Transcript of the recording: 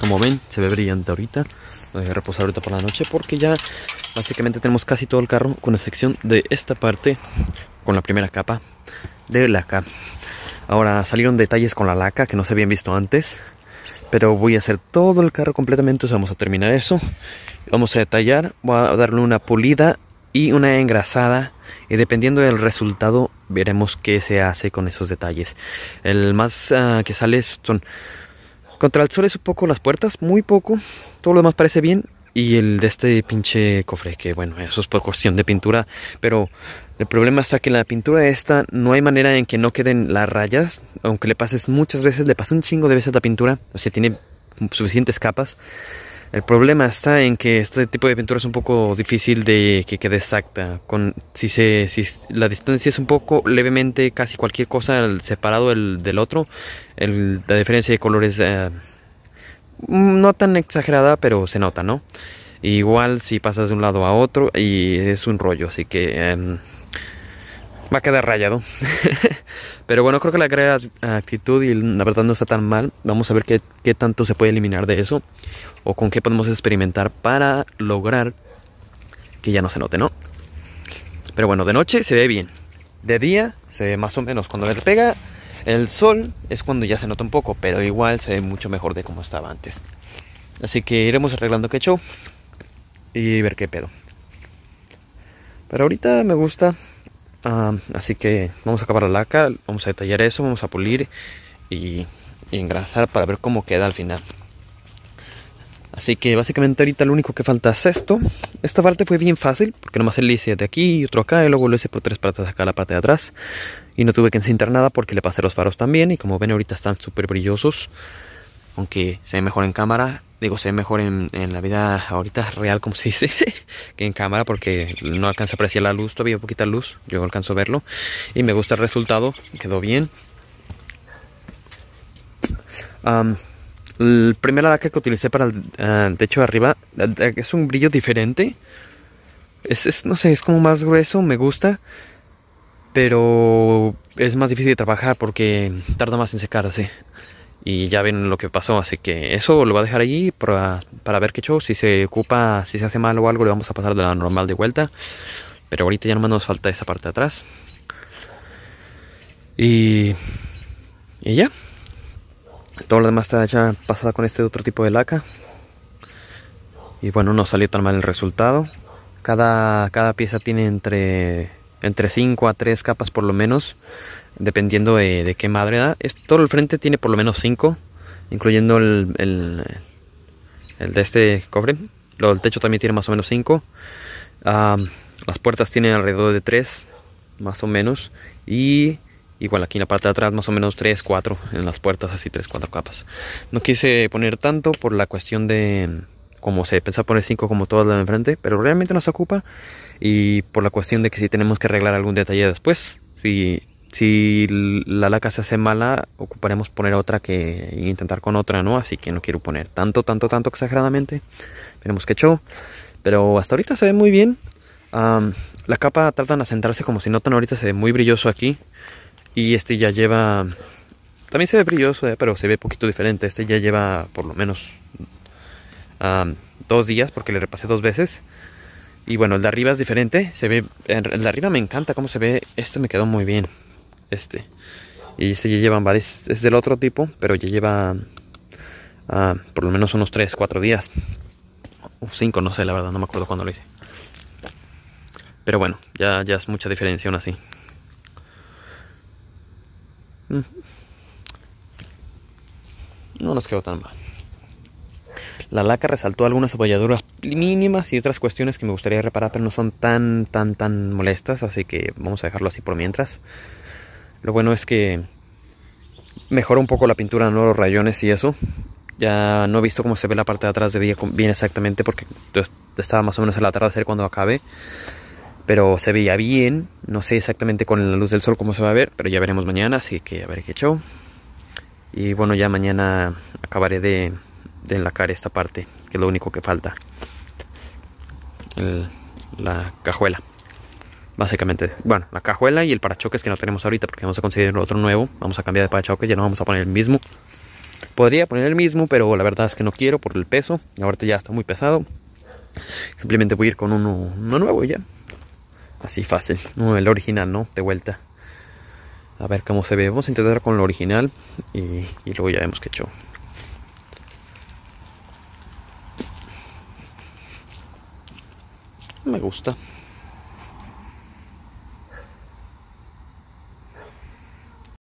Como ven, se ve brillante ahorita. Voy a reposar ahorita por la noche porque ya básicamente tenemos casi todo el carro con excepción de esta parte con la primera capa de laca. Ahora salieron detalles con la laca que no se habían visto antes. Pero voy a hacer todo el carro completamente. vamos a terminar eso. Vamos a detallar. Voy a darle una pulida y una engrasada y dependiendo del resultado veremos qué se hace con esos detalles el más ah, que sale son contra el sol es un poco las puertas, muy poco. Todo lo demás parece bien. Y el de este pinche cofre, que bueno, eso es por cuestión de pintura. Pero el problema está que la pintura esta no hay manera en que no queden las rayas. Aunque le pases muchas veces, le pasa un chingo de veces la pintura. O sea, tiene suficientes capas. El problema está en que este tipo de pintura es un poco difícil de que quede exacta. Con, si, se, si la distancia es un poco levemente casi cualquier cosa separado el, del otro, la diferencia de colores eh, mm, no tan exagerada, pero se nota, ¿no? Igual si pasas de un lado a otro y es un rollo, así que... Em, va a quedar rayado. Pero bueno, creo que la actitud y la verdad no está tan mal. Vamos a ver qué, tanto se puede eliminar de eso o con qué podemos experimentar para lograr que ya no se note, ¿no? Pero bueno, de noche se ve bien. De día se ve más o menos. Cuando le pega el sol es cuando ya se nota un poco, pero igual se ve mucho mejor de como estaba antes. Así que iremos arreglando que show y ver qué pedo. Pero ahorita me gusta así que vamos a acabar la laca, vamos a detallar eso, vamos a pulir y, engrasar para ver cómo queda al final. Así que básicamente ahorita lo único que falta es esto. Esta parte fue bien fácil porque nomás le hice de aquí y otro acá y luego lo hice por tres partes acá la parte de atrás. Y no tuve que encintar nada porque le pasé los faros también y como ven ahorita están súper brillosos. Aunque se ve mejor en cámara, Digo, se ve mejor en, la vida ahorita real, como se dice, que en cámara, porque no alcanza a apreciar la luz, todavía poquita luz, yo alcanzo a verlo. Y me gusta el resultado, quedó bien. el primer lacre que utilicé para el ah, techo de arriba es un brillo diferente. Es, no sé, es como más grueso, me gusta. Pero es más difícil de trabajar porque tarda más en secarse y ya ven lo que pasó, así que eso lo voy a dejar allí para, ver qué show, si se ocupa, si se hace mal o algo, le vamos a pasar de la normal de vuelta, pero ahorita ya nomás nos falta esa parte de atrás. Y, y ya, todo lo demás está ya pasado con este otro tipo de laca. Y bueno, no salió tan mal el resultado. Cada, cada pieza tiene entre entre 5 a 3 capas por lo menos, dependiendo de, qué madre da. todo el frente tiene por lo menos 5, incluyendo el, el, de este cofre. Lo, el techo también tiene más o menos 5. las puertas tienen alrededor de 3, más o menos. Y igual aquí en la parte de atrás más o menos 3, 4 en las puertas, así 3, 4 capas. No quise poner tanto por la cuestión de como se pensaba poner 5 como todas las de enfrente, pero realmente nos ocupa y por la cuestión de que si tenemos que arreglar algún detalle después, si, si la laca se hace mala, ocuparemos poner otra que intentar con otra, ¿no? Así que no quiero poner tanto, tanto, tanto exageradamente, Tenemos que show, pero hasta ahorita se ve muy bien, la capa tardan a sentarse como si notan ahorita se ve muy brilloso aquí y este ya lleva... También se ve brilloso, eh, pero se ve poquito diferente. Este ya lleva por lo menos dos días porque le repasé dos veces. Y bueno, el de arriba es diferente. Se ve, el de arriba me encanta cómo se ve. Este me quedó muy bien. Este. Y este ya llevan varios. Es del otro tipo, pero ya lleva ah, por lo menos unos 3, 4 días. O 5, no sé, la verdad, no me acuerdo cuándo lo hice. Pero bueno, ya, ya es mucha diferencia aún así. Mm. No nos quedó tan mal. La laca resaltó algunas abolladuras mínimas y otras cuestiones que me gustaría reparar, pero no son tan, tan, tan molestas, así que vamos a dejarlo así por mientras. Lo bueno es que mejoró un poco la pintura, no los rayones y eso. Ya no he visto cómo se ve la parte de atrás de ella bien exactamente porque estaba más o menos a la tarde cuando acabe. Pero se veía bien, no sé exactamente con la luz del sol cómo se va a ver, pero ya veremos mañana, así que a ver qué show. Y bueno, ya mañana acabaré de cara esta parte que es lo único que falta la cajuela básicamente bueno la cajuela y el parachoques que no tenemos ahorita porque vamos a conseguir otro nuevo vamos a cambiar de parachoques ya no vamos a poner el mismo podría poner el mismo pero la verdad es que no quiero por el peso ahorita ya está muy pesado simplemente voy a ir con uno, nuevo ya así fácil no, el original no de vuelta a ver cómo se ve vamos a intentar con el original y, luego ya vemos que hecho me gusta.